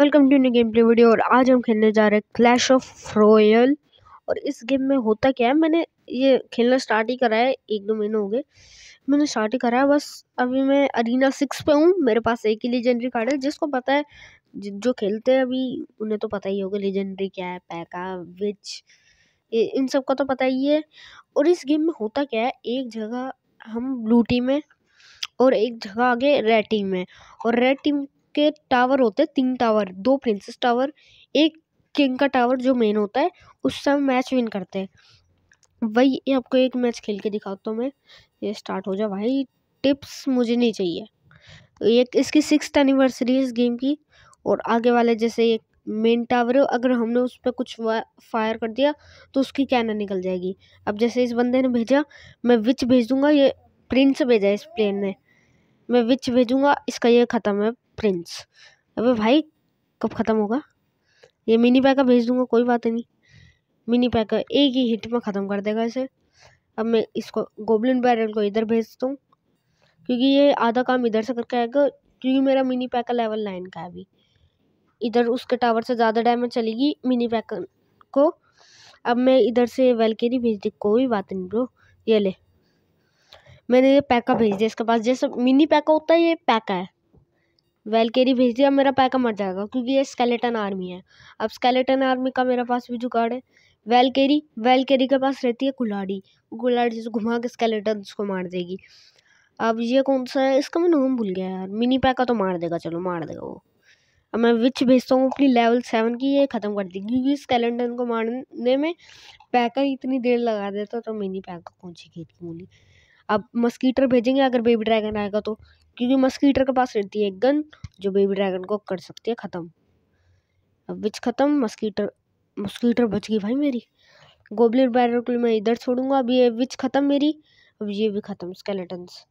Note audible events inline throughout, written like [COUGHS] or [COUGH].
welcome to new game play video और आज हम खेलने जा रहे हैं क्लैश ऑफ रॉयल और इस गेम में होता क्या है मैंने ये खेलना स्टार्ट ही करा है एक दो महीने हो गए मैंने स्टार्ट ही करा है बस अभी मैं अरीना सिक्स पे हूँ मेरे पास एक ही लीजेंडरी कार्ड है जिसको पता है जो खेलते हैं अभी उन्हें तो पता ही होगा लीजेंडरी क्या है पैका विच इन सब का तो पता ही है और इस गेम में होता क्या है एक जगह हम ब्लू टीम में और एक जगह आगे रेड टीम है और रेड टीम के टावर होते हैं तीन टावर दो प्रिंसेस टावर एक किंग का टावर जो मेन होता है उस समय मैच विन करते हैं वही आपको एक मैच खेल के दिखाता हूँ मैं ये स्टार्ट हो जाए भाई टिप्स मुझे नहीं चाहिए एक इसकी सिक्स एनिवर्सरी है इस गेम की और आगे वाले जैसे एक मेन टावर है अगर हमने उस पर कुछ फायर कर दिया तो उसकी कैन निकल जाएगी अब जैसे इस बंदे ने भेजा मैं विच भेज दूँगा ये प्रिंस भेजा इस प्लेन ने मैं विच भेजूंगा इसका ये ख़त्म है प्रिंस अबे भाई कब ख़त्म होगा ये मिनी पैका भेज दूंगा कोई बात नहीं मिनी का एक ही हिट में ख़त्म कर देगा इसे अब मैं इसको गोबलिन बैरल को इधर भेजता हूँ क्योंकि ये आधा काम इधर से करके आएगा क्योंकि मेरा मिनी पैकर लेवल नाइन का है अभी इधर उसके टावर से ज़्यादा डैमेज चलेगी मिनी पैक को अब मैं इधर से वेलकेरी भेज दी कोई बात नहीं ब्रो ये ले मैंने ये पैका भेज दिया इसके पास जैसे मिनी पैका होता है ये पैका है वेलकेरी भेज दिया मेरा पैका मर जाएगा क्योंकि ये स्केलेटन आर्मी है अब स्केलेटन आर्मी का मेरा पास भी जुगाड़ है वेलकेरी वेलकेरी के पास रहती है कुल्हाड़ी कुल्हाड़ी से घुमा के स्केलेटन उसको मार देगी अब ये कौन सा है इसका मैं नाम भूल गया यार मिनी पैका तो मार देगा चलो मार देगा वो अब मैं विच भेजता हूँ अपनी लेवल सेवन की ये ख़त्म कर दी क्योंकि स्केलेटन को मारने में पैका इतनी देर लगा देता तो मिनी पैका कौन सी खेत की मूली अब मस्कीटर भेजेंगे अगर बेबी ड्रैगन आएगा तो क्योंकि मस्कीटर के पास रहती है एक गन जो बेबी ड्रैगन को कर सकती है ख़त्म अब विच ख़त्म मस्कीटर मस्कीटर बच गई भाई मेरी गोबलिन बैरर को मैं इधर छोड़ूंगा अब ये विच ख़त्म मेरी अब ये भी ख़त्म स्केलेटन्स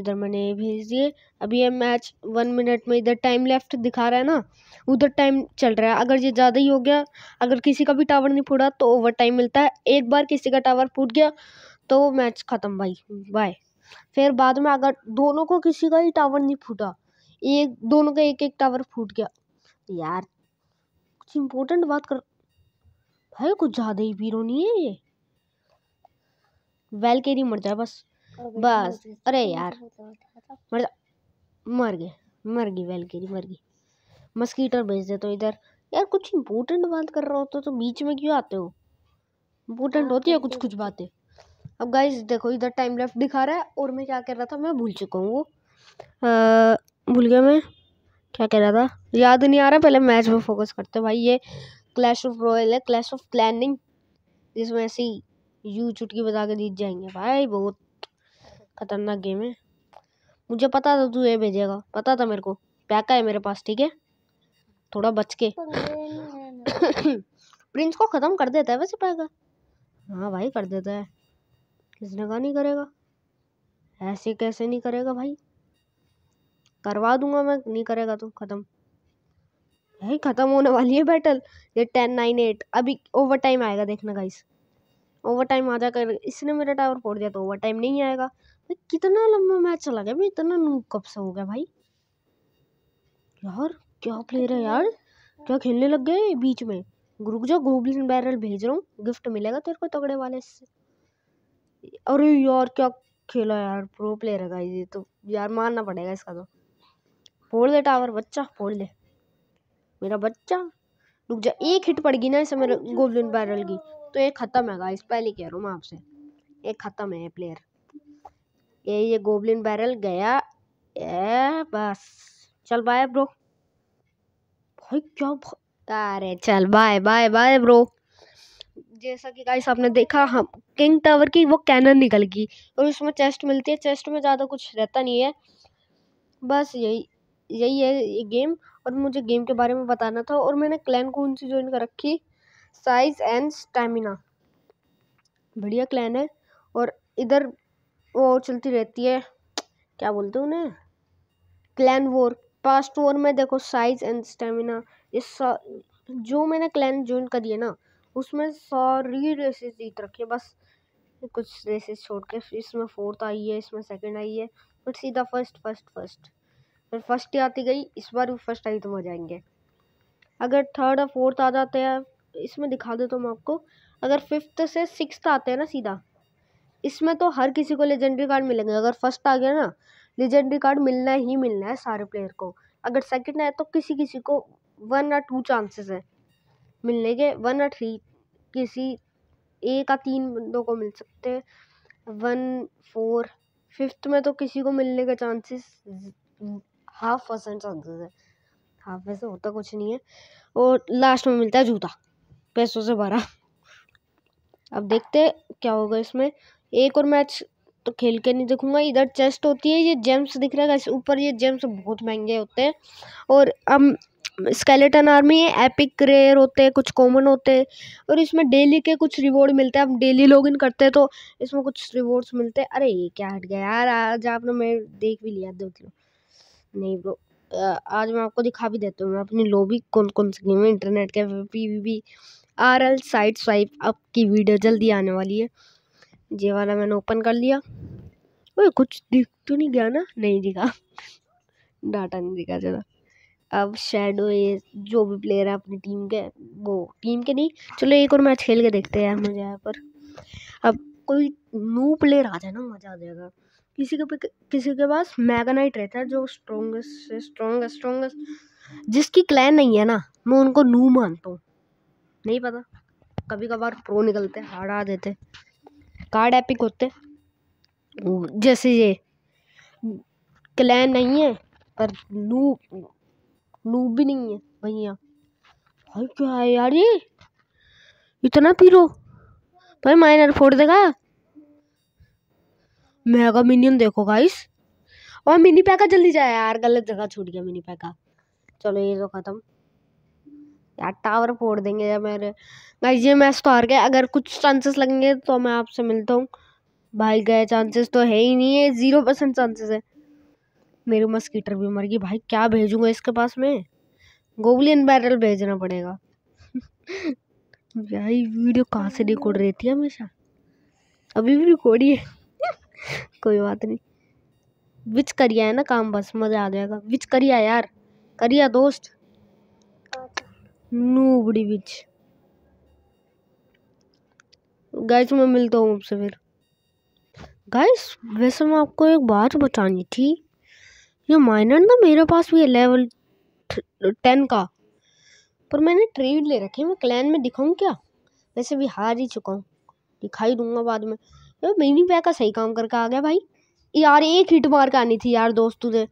इधर मैंने ये भेज दिए अब ये मैच वन मिनट में इधर टाइम लेफ्ट दिखा रहा है ना उधर टाइम चल रहा है अगर ये ज़्यादा ही हो गया अगर किसी का भी टावर नहीं फूटा तो ओवर टाइम मिलता है एक बार किसी का टावर फूट गया तो मैच ख़त्म भाई बाय फिर बाद में अगर दोनों को किसी का ही टावर नहीं फूटा एक दोनों का एक एक टावर फूट गया तो यार कुछ इम्पोर्टेंट बात कर भाई कुछ ज़्यादा ही पीरो नहीं है ये वेल नहीं मर जाए बस बस अरे यार मर जा मर गए मर गई वेल के मर गई मस्कीटर भेज दे तो इधर यार कुछ इम्पोर्टेंट बात कर रहा हो तो बीच में क्यों आते हो इम्पोर्टेंट हाँ, होती है कुछ कुछ बातें अब गाइस देखो इधर टाइम लेफ्ट दिखा रहा है और मैं क्या कर रहा था मैं भूल चुका हूँ वो भूल गया मैं क्या कह रहा था याद नहीं आ रहा पहले मैच पर फोकस करते भाई ये क्लैश ऑफ रॉयल है क्लैश ऑफ क्लैनिंग जिसमें ऐसी यू चुटकी बजा के जीत जाएंगे भाई बहुत खतरनाक गेम है मुझे पता था तू ये भेजेगा पता था मेरे को पैका है मेरे पास ठीक है थोड़ा बच के प्रिंस [LAUGHS] [COUGHS] को ख़त्म कर देता है वैसे पैका हाँ भाई कर देता है किसने कहा नहीं करेगा ऐसे कैसे नहीं करेगा भाई करवा दूंगा मैं नहीं करेगा तो ख़त्म यही ख़त्म होने वाली है बैटल ये टेन नाइन एट अभी ओवर टाइम आएगा देखना इस ओवर टाइम आ जाकर इसने मेरा टावर फोड़ दिया तो ओवर टाइम नहीं आएगा भाई कितना लंबा मैच चला गया भाई इतना नू कब से हो गया भाई यार क्या प्लेयर है यार क्या खेलने लग गए बीच में रुक जाओ गोबलिन बैरल भेज रहा हूँ गिफ्ट मिलेगा तेरे को तगड़े वाले से अरे यार क्या खेला यार प्रो प्लेयर है गाइस ये तो यार मानना पड़ेगा इसका तो फोड़ दे टावर बच्चा फोड़ दे मेरा बच्चा रुक जा एक हिट पड़ गई ना इसे मेरे गोल्डन बैरल की तो ये ख़त्म है गाइस पहले कह रहा हूँ मैं आपसे ये ख़त्म है प्लेयर ये ये गोब्लिन बैरल गया ए बस चल बाय ब्रो भाई क्या अरे चल बाय बाय बाय ब्रो जैसा कि गाइस आपने देखा हम किंग टावर की वो कैनन निकल गई और उसमें चेस्ट मिलती है चेस्ट में ज़्यादा कुछ रहता नहीं है बस यही यही है ये गेम और मुझे गेम के बारे में बताना था और मैंने क्लैन कौन सी ज्वाइन कर रखी साइज एंड स्टेमिना बढ़िया क्लैन है और इधर वो चलती रहती है क्या बोलते हैं उन्हें क्लैन वोर पास्ट वोर में देखो साइज एंड स्टेमिना इस जो मैंने क्लैन ज्वाइन करी है ना उसमें सारी रेसेस जीत रखी है बस कुछ रेसेस छोड़ के इसमें फोर्थ आई है इसमें सेकंड आई है बट सीधा फर्स्ट फर्स्ट फर्स्ट फिर फर्स्ट ही आती गई इस बार भी फर्स्ट आई तो मजा आएंगे अगर थर्ड और फोर्थ आ जाते हैं इसमें दिखा देता तो मैं आपको अगर फिफ्थ से सिक्स आते हैं ना सीधा इसमें तो हर किसी को लेजेंडरी कार्ड मिलेंगे अगर फर्स्ट आ गया ना लेजेंडरी कार्ड मिलना ही मिलना है सारे प्लेयर को अगर सेकंड है तो किसी किसी को वन या टू चांसेस है मिलने के वन और थ्री किसी एक या तीन बंदों को मिल सकते हैं वन फोर फिफ्थ में तो किसी को मिलने का चांसेस हाफ परसेंट चांसेस है हाफ वैसे होता कुछ नहीं है और लास्ट में मिलता है जूता पैसों से भरा अब देखते हैं क्या होगा इसमें एक और मैच तो खेल के नहीं देखूंगा इधर चेस्ट होती है ये जेम्स दिख रहा है ऊपर ये जेम्स बहुत महंगे होते हैं और अब um, स्केलेटन आर्मी है एपिक रेयर होते हैं कुछ कॉमन होते हैं और इसमें डेली के कुछ रिवॉर्ड मिलते हैं आप डेली लॉगिन करते हैं तो इसमें कुछ रिवॉर्ड्स मिलते हैं अरे ये क्या हट गया यार आज आपने मैं देख भी लिया देख लो नहीं ब्रो आज मैं आपको दिखा भी देता हूँ मैं अपनी लॉबी कौन कौन सी गेम है इंटरनेट के P V V R L site swipe आपकी वीडियो जल्दी आने वाली है जे वाला मैंने ओपन कर लिया वो कुछ दिख तो नहीं गया ना नहीं दिखा [LAUGHS] डाटा नहीं दिखा ज़्यादा अब शेडो ये जो भी प्लेयर है अपनी टीम के वो टीम के नहीं चलो एक और मैच खेल के देखते हैं मुझे यहाँ पर अब कोई न्यू प्लेयर आ जाए ना मज़ा आ जाएगा किसी के किसी के पास मैगानाइट रहता है जो स्ट्रोंगेस्ट से स्ट्रोंगेस्ट स्ट्रोंगेस्ट जिसकी क्लैन नहीं है ना मैं उनको नू मानता हूँ नहीं पता कभी कभार प्रो निकलते हार्ड आ देते कार्ड एपिक होते जैसे ये क्लैन नहीं है पर नू नूब भी नहीं है भैया भाई क्या है यार ये इतना पीरो भाई माइनर फोड़ देगा मेगा मिनियन देखो गाइस और मिनी पैका जल्दी जाए यार गलत जगह छूट गया मिनी पैका चलो ये तो ख़त्म यार टावर फोड़ देंगे या मेरे गाइस ये मैच तो हार गया अगर कुछ चांसेस लगेंगे तो मैं आपसे मिलता हूँ भाई गए चांसेस तो है ही नहीं है ज़ीरो परसेंट चांसेस है मेरी मस्कीटर भी मर गई भाई क्या भेजूंगा इसके पास में गोबलियन बैरल भेजना पड़ेगा भाई वीडियो कहाँ से रिकॉर्ड रहती है हमेशा अभी भी रिकॉर्ड ही है कोई बात नहीं विच करिया है ना काम बस मज़ा आ जाएगा विच करिया यार करिया दोस्त नू बड़ी विच गाइस मैं मिलता हूँ आपसे फिर गाइस वैसे मैं आपको एक बात बतानी थी ये माइनर ना मेरे पास भी है लेवल टेन का पर मैंने ट्रेड ले रखे मैं क्लैन में दिखाऊँ क्या वैसे भी हार ही चुका हूँ दिखाई दूंगा बाद में यार मिनी पैक का सही काम करके आ गया भाई यार एक हिट मार के आनी थी यार दोस्त तुझे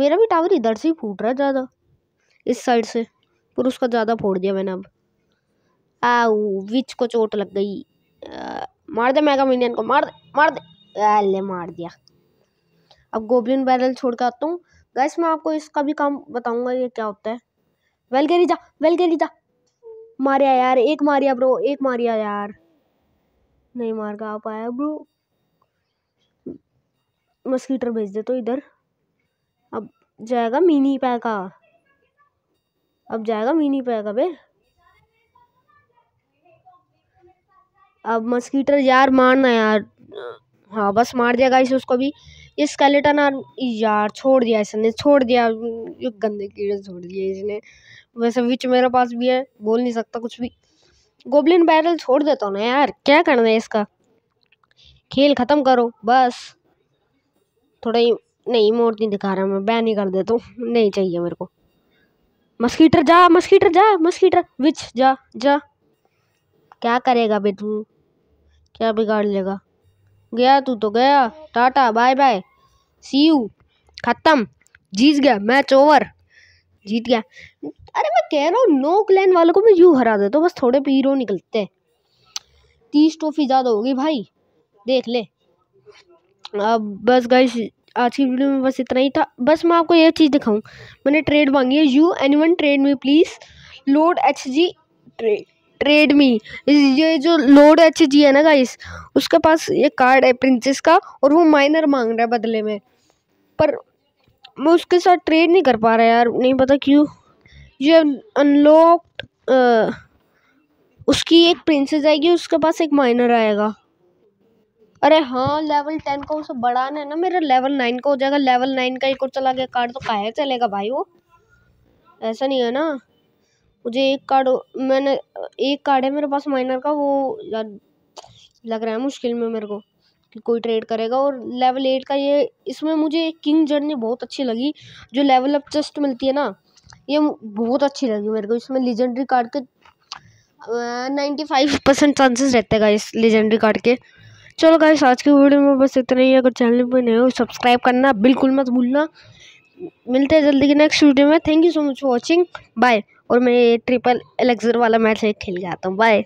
मेरा भी टावर इधर से ही फूट रहा है ज़्यादा इस साइड से पर उसका ज़्यादा फोड़ दिया मैंने अब आओ विच को चोट लग गई आ, मार दे मैगा मिनियन को मार दे मार दे अले मार दिया अब गोब्लिन बैरल छोड़ कर आता हूँ गैस मैं आपको इसका भी काम बताऊँगा ये क्या होता है वेल के जा वेल के जा मारिया यार एक मारिया ब्रो एक मारिया यार नहीं मार का आप आया ब्रो मस्कीटर भेज दे तो इधर अब जाएगा मिनी का अब जाएगा मिनी पैका बे अब मस्कीटर यार मारना यार हाँ बस मार दिया इसे उसको भी ये स्केलेटन आर यार छोड़ दिया इसने छोड़ दिया ये गंदे कीड़े छोड़ दिए इसने वैसे विच मेरे पास भी है बोल नहीं सकता कुछ भी गोबलिन बैरल छोड़ देता हूँ ना यार क्या करना है इसका खेल ख़त्म करो बस थोड़ा ही नहीं मोड़ नहीं दिखा रहा मैं बैन ही कर देता हूँ नहीं चाहिए मेरे को मस्कीटर जा मस्कीटर जा मस्कीटर विच जा जा क्या करेगा बे तू क्या बिगाड़ लेगा गया तू तो गया tata bye bye see you खत्म जीत गया मैच ओवर जीत गया अरे मैं कह रहा हूँ नो क्लैन वालों को मैं यू हरा देता तो हूँ बस थोड़े पीरो निकलते हैं तीस ट्रॉफी ज़्यादा होगी भाई देख ले अब बस गई आज की वीडियो में बस इतना ही था बस मैं आपको यह चीज़ दिखाऊं मैंने ट्रेड मांगी है यू एनी वन ट्रेड में please load H G trade trade me ये जो लोड एच जी है ना गाइस उसके पास ये कार्ड है प्रिंसेस का और वो माइनर मांग रहा है बदले में पर मैं उसके साथ ट्रेड नहीं कर पा रहा यार नहीं पता क्यों ये अनलॉक्ड उसकी एक प्रिंसेस आएगी उसके पास एक माइनर आएगा अरे हाँ लेवल टेन का उसे बढ़ाना है ना मेरा लेवल नाइन का हो जाएगा लेवल नाइन का एक और चला गया कार्ड तो काहे चलेगा भाई वो ऐसा नहीं है ना मुझे एक कार्ड मैंने एक कार्ड है मेरे पास माइनर का वो यार लग रहा है मुश्किल में मेरे को कि कोई ट्रेड करेगा और लेवल एट का ये इसमें मुझे किंग जर्नी बहुत अच्छी लगी जो लेवल अप चेस्ट मिलती है ना ये बहुत अच्छी लगी मेरे को इसमें लीजेंडरी कार्ड के नाइन्टी फाइव परसेंट चांसेस रहते हैं इस लीजेंडरी कार्ड के चलो गाइस आज की वीडियो में बस इतना ही अगर चैनल पर नहीं हो सब्सक्राइब करना बिल्कुल मत भूलना मिलते हैं जल्दी के नेक्स्ट वीडियो में thank you so much for watching bye और मैं ये ट्रिपल एलेक्सर वाला मैच खेल के आता हूँ बाय